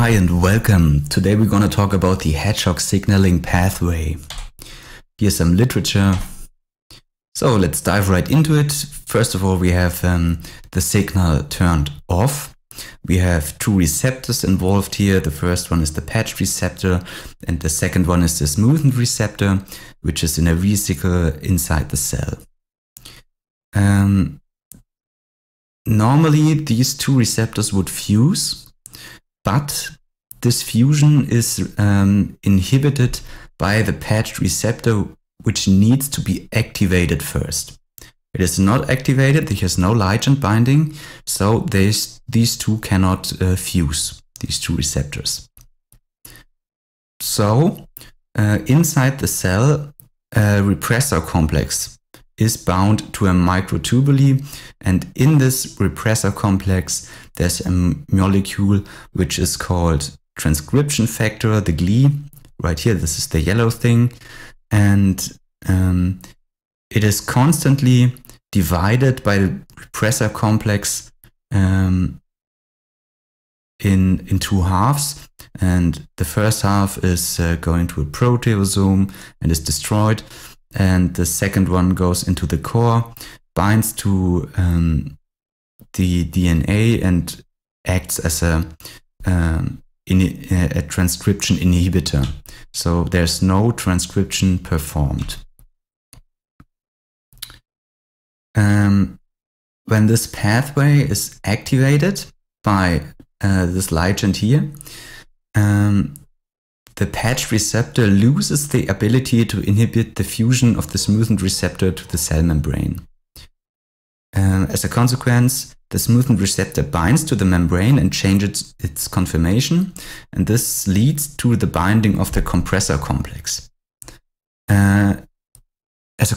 Hi and welcome. Today we're going to talk about the hedgehog signaling pathway. Here's some literature. So let's dive right into it. First of all, we have um, the signal turned off. We have two receptors involved here. The first one is the patch receptor and the second one is the smoothened receptor, which is in a vesicle inside the cell. Um, normally these two receptors would fuse but this fusion is um, inhibited by the patched receptor, which needs to be activated first. It is not activated, there is no ligand binding, so these two cannot uh, fuse, these two receptors. So, uh, inside the cell, a repressor complex is bound to a microtubule and in this repressor complex there's a molecule which is called transcription factor, the GLI. Right here, this is the yellow thing. And um, it is constantly divided by the repressor complex um, in, in two halves. And the first half is uh, going to a proteasome and is destroyed and the second one goes into the core, binds to um, the DNA and acts as a um, in, a transcription inhibitor. So there's no transcription performed. Um, when this pathway is activated by uh, this ligand here, um, the patch receptor loses the ability to inhibit the fusion of the smoothened receptor to the cell membrane. Uh, as a consequence, the smoothened receptor binds to the membrane and changes its conformation, and this leads to the binding of the compressor complex. Uh, as a,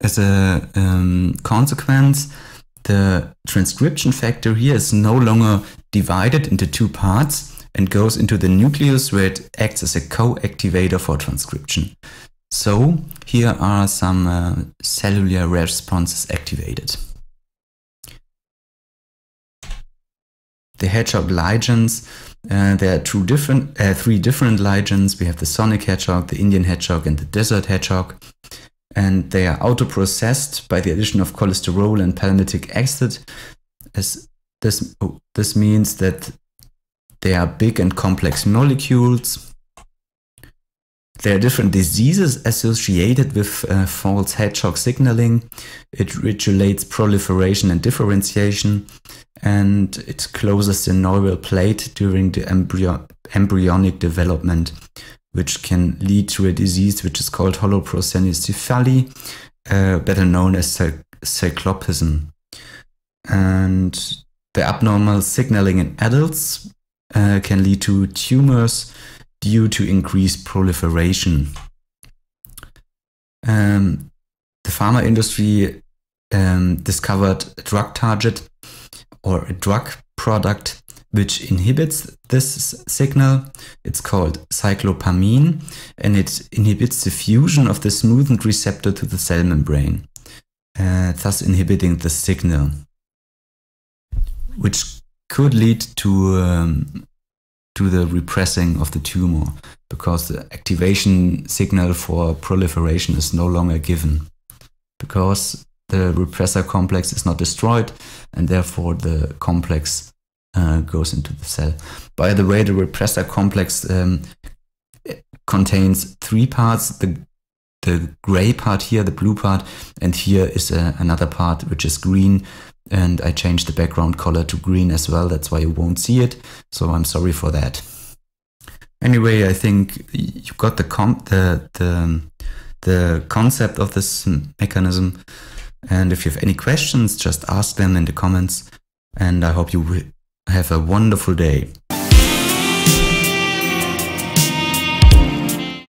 as a um, consequence, the transcription factor here is no longer divided into two parts, and goes into the nucleus where it acts as a co-activator for transcription. So here are some uh, cellular responses activated. The hedgehog ligands, uh, there are two different, uh, three different ligands. We have the sonic hedgehog, the Indian hedgehog, and the desert hedgehog. And they are autoprocessed by the addition of cholesterol and palmitic acid. As this, oh, this means that they are big and complex molecules. There are different diseases associated with uh, false hedgehog signaling. It regulates proliferation and differentiation, and it closes the neural plate during the embryo embryonic development, which can lead to a disease which is called holoprosencephaly, uh, better known as cy cyclopism. And the abnormal signaling in adults uh, can lead to tumors due to increased proliferation. Um, the pharma industry um, discovered a drug target or a drug product which inhibits this signal. It's called cyclopamine and it inhibits the fusion of the smoothened receptor to the cell membrane, uh, thus inhibiting the signal, which could lead to um, to the repressing of the tumor because the activation signal for proliferation is no longer given because the repressor complex is not destroyed and therefore the complex uh, goes into the cell. By the way, the repressor complex um, contains three parts. The, the gray part here, the blue part, and here is uh, another part which is green, and I changed the background color to green as well. That's why you won't see it. So I'm sorry for that. Anyway, I think you got the the, the the concept of this mechanism. And if you have any questions, just ask them in the comments. And I hope you have a wonderful day.